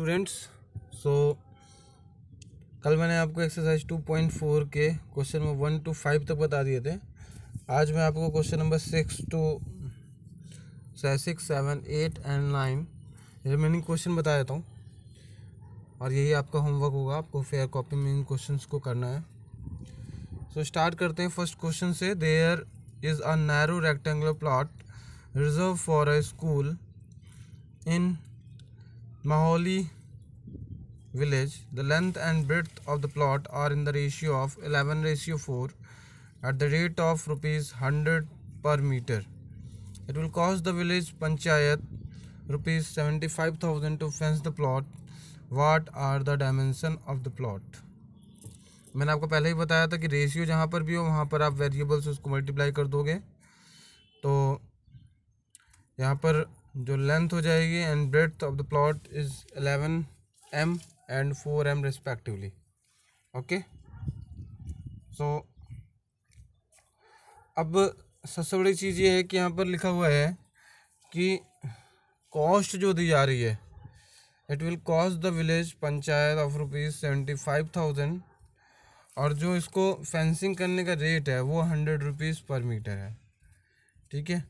Students so कल मैंने आपको एक्सरसाइज 2.4 के question number one two five तक बता दिए थे आज मैं आपको question number six two six seven eight and nine remaining question बता देता हूँ और यही आपका होमवर्क होगा आपको फेयर कॉपी में इन क्वेश्चन को करना है सो so, स्टार्ट करते हैं फर्स्ट क्वेश्चन से there is a narrow rectangular plot reserve for a school in Maholi village. The length and breadth of the plot are in the ratio of 11 ratio 4 at the rate of rupees 100 per meter. It will cost the village panchayat rupees 75,000 to fence the plot. What are the dimension of the plot? मैंने आपको पहले ही बताया था कि ratio जहाँ पर भी हो वहाँ पर आप वेरिएबल्स उसको मल्टीप्लाई कर दोगे तो यहाँ पर जो लेंथ हो जाएगी and breadth of the plot is eleven M and four M respectively okay so अब सबसे बड़ी चीज़ ये है कि यहाँ पर लिखा हुआ है कि कॉस्ट जो दी जा रही है it will cost the village panchayat of rupees seventy five thousand और जो इसको फेंसिंग करने का रेट है वो हंड्रेड रुपीज़ पर मीटर है ठीक है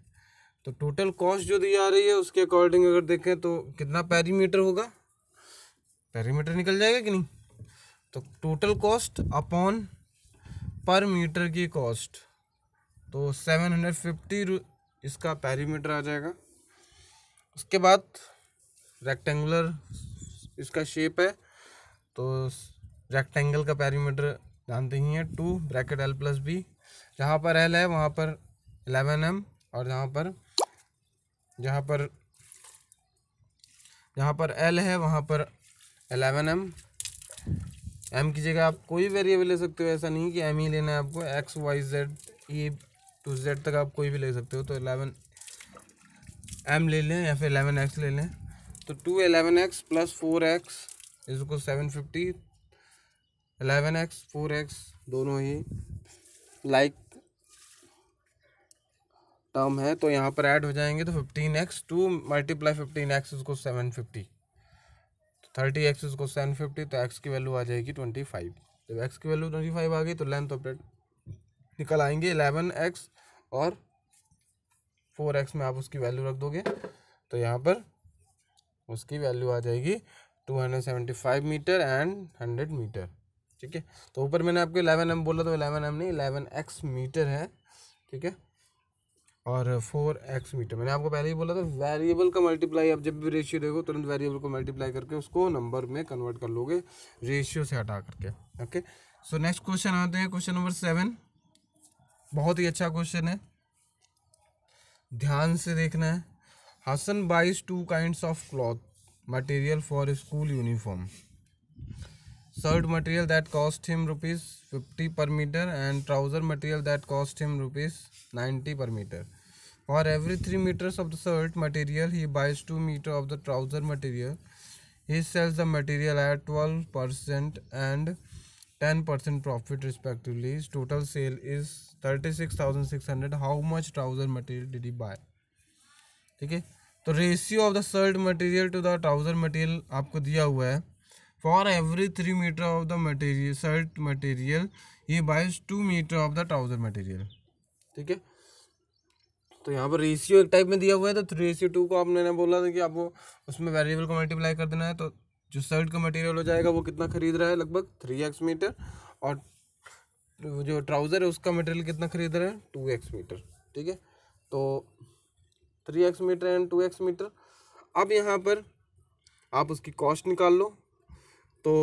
तो टोटल कॉस्ट जो दी जा रही है उसके अकॉर्डिंग अगर देखें तो कितना पैरीमीटर होगा पैरीमीटर निकल जाएगा कि नहीं तो total cost upon per metre की कॉस्ट तो सेवन हंड्रेड फिफ्टी इसका पैरीमीटर आ जाएगा उसके बाद रेक्टेंगुलर इसका शेप है तो रेक्टेंगल का पैरीमीटर जानते ही हैं two bracket L plus B जहाँ पर एल है वहाँ पर एलेवन एम और जहाँ पर जहाँ पर जहाँ पर एल है वहाँ पर एलेवन एम एम की जगह आप कोई वेरिएबल ले सकते हो ऐसा नहीं कि एम ही लेना है आपको X Y Z E to Z तक आप कोई भी ले सकते हो तो एलेवन एम ले लें या फिर एलेवन एक्स ले लें तो two eleven X plus four X इसको seven fifty eleven X four X दोनों ही लाइक टर्म है तो यहाँ पर ऐड हो जाएंगे तो fifteen X two multiply fifteen X उसको सेवन फिफ्टी थर्टी एक्स उसको सेवन फिफ्टी तो एक्स तो की वैल्यू आ जाएगी ट्वेंटी फाइव जब एक्स की वैल्यू ट्वेंटी फाइव आ गई तो लेंथ ऑफ डेट निकल आएंगे एलेवन एक्स और फोर एक्स में आप उसकी वैल्यू रख दोगे तो यहाँ पर उसकी वैल्यू आ जाएगी two hundred seventy five metre and hundred metre ठीक है तो ऊपर मैंने आपको एलेवन एम बोला तो एलेवन एम नहीं एलेवन एक्स मीटर है ठीक है और फोर एक्स मीटर मैंने आपको पहले ही बोला था वेरिएबल का मल्टीप्लाई आप जब भी रेशियो देखो तुरंत वेरिएबल को मल्टीप्लाई करके उसको नंबर में कन्वर्ट कर लोगे रेशियो से हटा करके ओके सो नेक्स्ट क्वेश्चन आते हैं क्वेश्चन नंबर सेवन बहुत ही अच्छा क्वेश्चन है ध्यान से देखना है Hasan buys two kind of cloth material for school uniform shirt material that cost him rupees fifty per metre and trouser material that cost him rupees ninety per metre for every three metres of the shirt material he buys two metre of the trouser material he sells the material at twelve percent and ten percent profit respectively total sale is thirty six thousand six hundred how much trouser material did he buy ठीक है तो ratio of the shirt material to the trouser material आपको दिया हुआ है For every 3 meter of the material shirt material, he buys 2 meter of the trouser material. ठीक है तो यहाँ पर रेशियो एक टाइप में दिया हुआ है तो थ्री रेशियो टू को आपने ना बोला था कि आपको उसमें वेरिएबल को मल्टीप्लाई कर देना है तो जो शर्ट का मटेरियल हो जाएगा वो कितना खरीद रहा है लगभग थ्री एक्स मीटर और जो ट्राउज़र है उसका मटेरियल कितना खरीद रहा है टू एक्स मीटर ठीक है तो three X metre and two X metre अब यहाँ पर आप उसकी कॉस्ट निकाल लो तो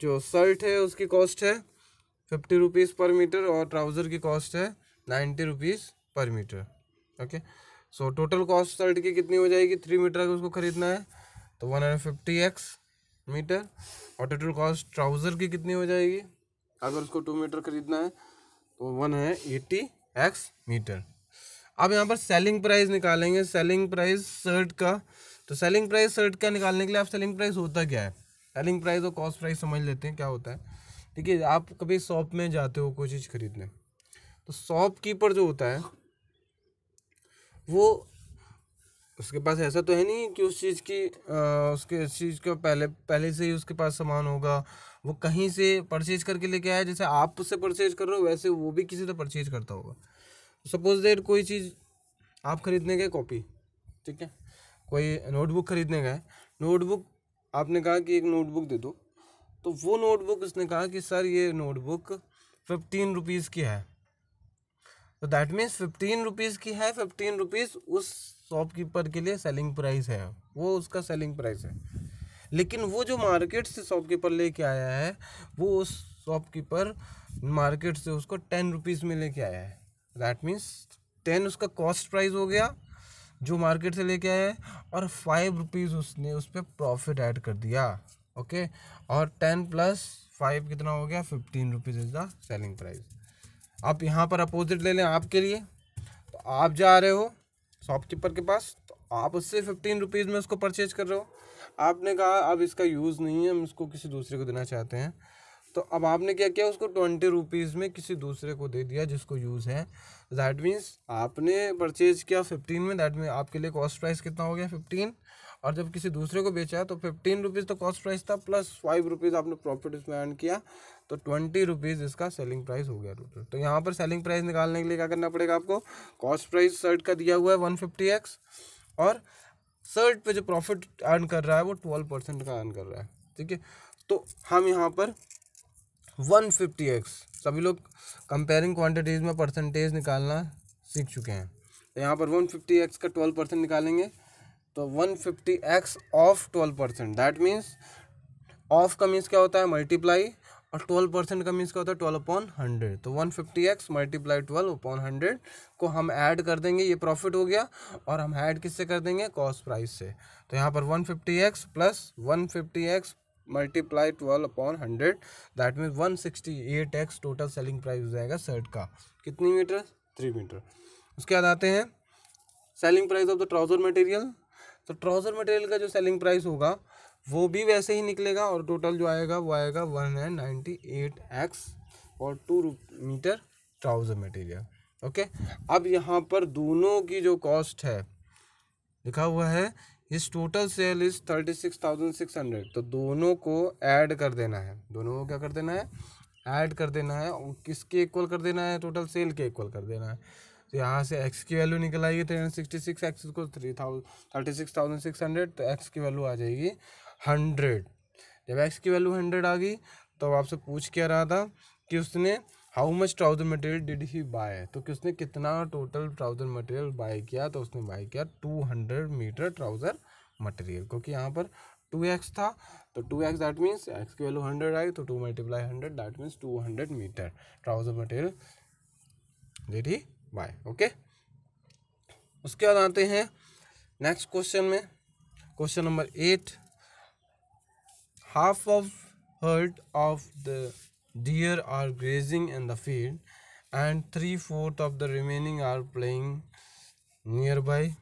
जो शर्ट है उसकी कॉस्ट है फिफ्टी रुपीज़ पर मीटर और ट्राउज़र की कॉस्ट है ninety rupees per metre okay so total cost shirt की कितनी हो जाएगी थ्री मीटर अगर उसको ख़रीदना है तो one hundred fifty X metre और टोटल कॉस्ट ट्राउज़र की कितनी हो जाएगी अगर उसको टू मीटर ख़रीदना है तो वन है एट्टी एक्स मीटर अब यहाँ पर सेलिंग प्राइस निकालेंगे सेलिंग प्राइस शर्ट का तो सेलिंग प्राइस शर्ट का निकालने के लिए आप सेलिंग प्राइस होता क्या है सेलिंग प्राइस और कॉस्ट प्राइस समझ लेते हैं क्या होता है ठीक है आप कभी शॉप में जाते हो कोई चीज़ खरीदने तो शॉप कीपर जो होता है वो उसके पास ऐसा तो है नहीं कि उस चीज़ की आ, उसके उस चीज़ का पहले पहले से ही उसके पास सामान होगा वो कहीं से परचेज करके लेके आया जैसे आप उससे परचेज कर रहे हो वैसे वो भी किसी से परचेज करता होगा सपोज देट कोई चीज़ आप खरीदने गए कॉपी ठीक है कोई नोटबुक खरीदने गए नोटबुक आपने कहा कि एक नोटबुक दे दो तो वो नोटबुक उसने कहा कि सर ये नोटबुक फिफ्टीन रुपीज़ की है तो दैट मीन्स फिफ्टीन रुपीज़ की है फिफ्टीन रुपीज़ उस शॉपकीपर के लिए सेलिंग प्राइस है वो उसका सेलिंग प्राइस है लेकिन वो जो मार्केट से शॉपकीपर लेके आया है वो उस शॉपकीपर मार्केट से उसको टेन रुपीज़ में लेके आया है दैट मीन्स टेन उसका कॉस्ट प्राइस हो गया जो मार्केट से लेके आया है और फाइव रुपीज़ उसने उस पर प्रॉफिट ऐड कर दिया ओके और टेन प्लस फाइव कितना हो गया fifteen rupees is the selling price आप यहाँ पर अपोजिट ले लें आपके लिए तो आप जा रहे हो शॉपकीपर के पास तो आप उससे फिफ्टीन रुपीज़ में उसको परचेज कर रहे हो आपने कहा अब इसका यूज़ नहीं है हम इसको किसी दूसरे को देना चाहते हैं तो अब आपने क्या किया उसको ट्वेंटी रुपीज़ में किसी दूसरे को दे दिया जिसको यूज़ है दैट मीन्स आपने परचेज किया फिफ्टीन में दैट मीन आपके लिए कॉस्ट प्राइस कितना हो गया फिफ्टीन और जब किसी दूसरे को बेचा तो फिफ्टीन रुपीज़ तो कॉस्ट प्राइस था प्लस फाइव रुपीज़ आपने प्रॉफिट इसमें अर्न किया तो ट्वेंटी रुपीज़ इसका सेलिंग प्राइस हो गया टोटल तो यहाँ पर सेलिंग प्राइस निकालने के लिए क्या करना पड़ेगा आपको कॉस्ट प्राइस शर्ट का दिया हुआ है वन फिफ्टी एक्स और शर्ट पे जो प्रॉफिट अर्न कर रहा है वो ट्वेल्व परसेंट का अर्न कर रहा है ठीक है तो हम यहाँ पर वन फिफ्टी एक्स सभी लोग कंपेयरिंग क्वांटिटीज़ में परसेंटेज निकालना सीख चुके हैं तो यहाँ पर वन फिफ्टी एक्स का ट्वेल्व परसेंट निकालेंगे तो one fifty X of twelve percent that means of का मीन्स क्या होता है मल्टीप्लाई और ट्वेल्व परसेंट का मीन्स क्या होता है ट्वेल्व अपॉन हंड्रेड तो one fifty X multiply twelve upon hundred को हम ऐड कर देंगे ये प्रॉफिट हो गया और हम ऐड किससे कर देंगे कॉस्ट प्राइस से तो यहाँ पर one fifty X plus one fifty X multiply twelve upon hundred that mean one sixty eight X total selling price हो जाएगा शर्ट का कितनी मीटर थ्री मीटर उसके बाद आते हैं selling price of the trouser material तो ट्राउज़र मटेरियल का जो सेलिंग प्राइस होगा वो भी वैसे ही निकलेगा और टोटल जो आएगा वो आएगा one and ninety eight X और टू रू मीटर ट्राउज़र मटेरियल ओके अब यहाँ पर दोनों की जो कॉस्ट है लिखा हुआ है his total sale is thirty six thousand six hundred तो दोनों को ऐड कर देना है दोनों को क्या कर देना है ऐड कर देना है और किसके इक्वल कर देना है टोटल सेल के इक्वल कर देना है तो यहाँ से एक्स की वैल्यू निकल आएगी three hundred sixty six X को three thousand thirty six thousand six hundred तो एक्स की वैल्यू आ जाएगी हंड्रेड जब एक्स की वैल्यू हंड्रेड आ गई तो आपसे पूछ क्या रहा था कि उसने how much trouser material did he buy तो कि उसने कितना टोटल ट्राउज़र मटेरियल बाय किया तो उसने बाय किया two hundred metre trouser material क्योंकि यहाँ पर टू एक्स था तो two x that means x की वैल्यू हंड्रेड आई तो two multiply hundred that means two hundred metre trouser material did he buy okay उसके बाद आते हैं नेक्स्ट क्वेश्चन में question number eight half of herd of the deer are grazing in the field and three fourth of the remaining are playing nearby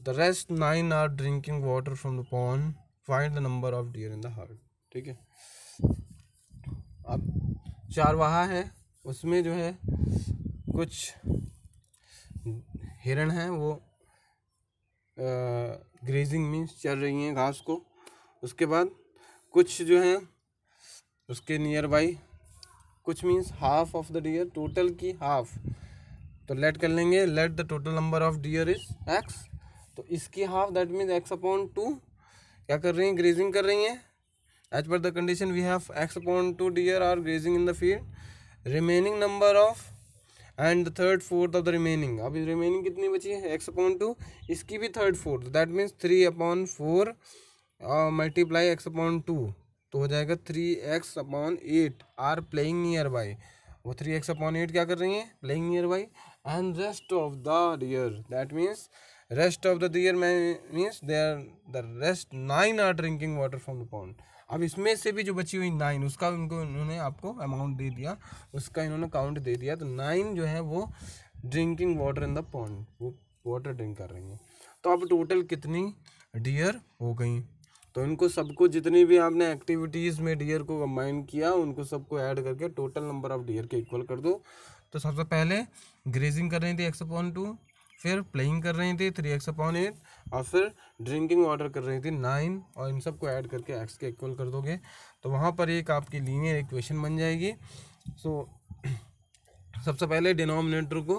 the rest nine are drinking water from the pond find the number of deer in the herd ठीक है अब चारवाहा है उसमें जो है कुछ हिरण हैं वो ग्रेजिंग मीन्स चल रही हैं घास को उसके बाद कुछ जो हैं उसके नियर बाई कुछ means half of the deer total की हाफ तो लेट कर लेंगे let the total number of deer is X तो इसकी half that means X upon two क्या कर रही हैं ग्रेजिंग कर रही हैं as per the condition we have X upon two deer are grazing in the field remaining number of and third fourth of the remaining अब remaining कितनी बची है एक्स अपॉन टू इसकी भी third fourth that means three upon four multiply X upon two तो हो जाएगा three X upon eight are playing nearby वो थ्री एक्स अपॉन एट क्या कर रही हैं playing near by and rest of the deer that means rest of the deer means they are the rest nine are drinking water from the pond अब इसमें से भी जो बची हुई नाइन उसका उनको इन्होंने आपको अमाउंट दे दिया उसका इन्होंने काउंट दे दिया तो नाइन जो है वो drinking water in the pond वो वाटर ड्रिंक कर रही हैं तो अब टोटल कितनी डियर हो गई तो इनको सबको जितनी भी आपने एक्टिविटीज़ में डियर को कम्बाइन किया उनको सबको ऐड करके टोटल नंबर ऑफ डियर के इक्वल कर दो तो सबसे पहले ग्रेजिंग कर रही थी एक्स पॉइंट टू फिर प्लेइंग कर रही थी थ्री एक्स पॉइंट एट और फिर ड्रिंकिंग ऑर्डर कर रही थी नाइन और इन सबको ऐड करके एक्स के इक्वल कर दोगे तो वहाँ पर एक आपकी लीनियर इक्वेशन बन जाएगी सो so, सबसे पहले डिनोमिनेटर को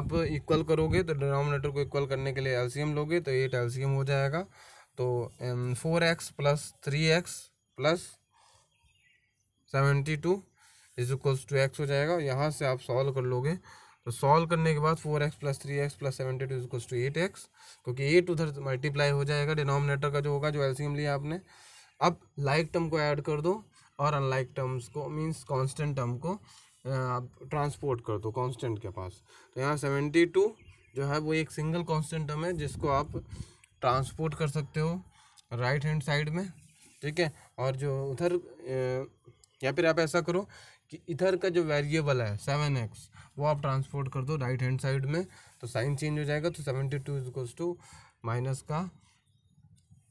आप इक्वल करोगे तो डिनोमिनेटर को इक्वल करने के लिए एल्सीयम लोगे तो एट एल्सीयम हो जाएगा तो four x plus three x plus seventy two is equals to X हो जाएगा यहाँ से आप सॉल्व कर लोगे तो सॉल्व करने के बाद four x plus three x plus seventy two equals to eight x क्योंकि एट उधर मल्टीप्लाई हो जाएगा डिनोमिनेटर का जो होगा जो एलसीएम लिया आपने अब लाइक टर्म को ऐड कर दो और अनलाइक टर्म्स को मीन्स कॉन्स्टेंट टर्म को uh, आप ट्रांसपोर्ट कर दो कॉन्स्टेंट के पास तो यहाँ सेवेंटी टू जो है वो एक सिंगल कॉन्स्टेंट टर्म है जिसको आप ट्रांसपोर्ट कर सकते हो राइट हैंड साइड में ठीक है और जो उधर या फिर आप ऐसा करो कि इधर का जो वेरिएबल है सेवन एक्स वो आप ट्रांसपोर्ट कर दो राइट हैंड साइड में तो साइन चेंज हो जाएगा तो सेवेंटी टू इजकोस टू माइनस का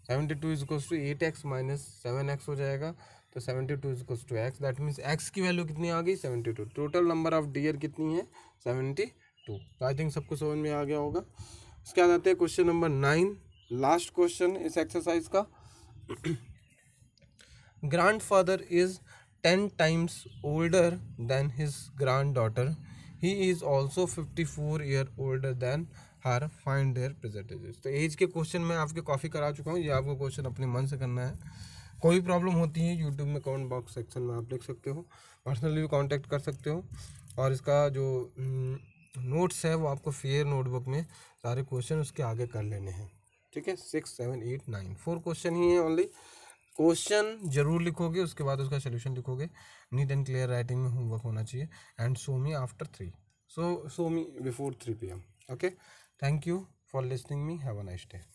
सेवेंटी टू इजकोस to eight x minus seven x हो जाएगा तो सेवेंटी टू इजकोस to x that means x की वैल्यू कितनी आ गई seventy two total number of dear कितनी है सेवेंटी टू आई थिंक सबको समझ में आ गया होगा उसके बाद आते हैं question number nine last question इस एक्सरसाइज का is ten times older than his granddaughter he is also fifty four year older than her find their percentages तो एज के क्वेश्चन मैं आपके कॉफ़ी करा चुका हूँ ये आपको क्वेश्चन अपने मन से करना है कोई प्रॉब्लम होती है यूट्यूब में कमेंट बॉक्स सेक्शन में आप लिख सकते हो पर्सनली भी कॉन्टेक्ट कर सकते हो और इसका जो नोट्स हम्म, है वो आपको फेयर नोटबुक में सारे क्वेश्चन उसके आगे कर लेने हैं ठीक है six seven eight nine four question ही है ओनली क्वेश्चन जरूर लिखोगे उसके बाद उसका सोल्यूशन लिखोगे नीट एंड क्लियर राइटिंग में होमवर्क होना चाहिए and show me after three so show me before three P M okay thank you for listening me have a nice day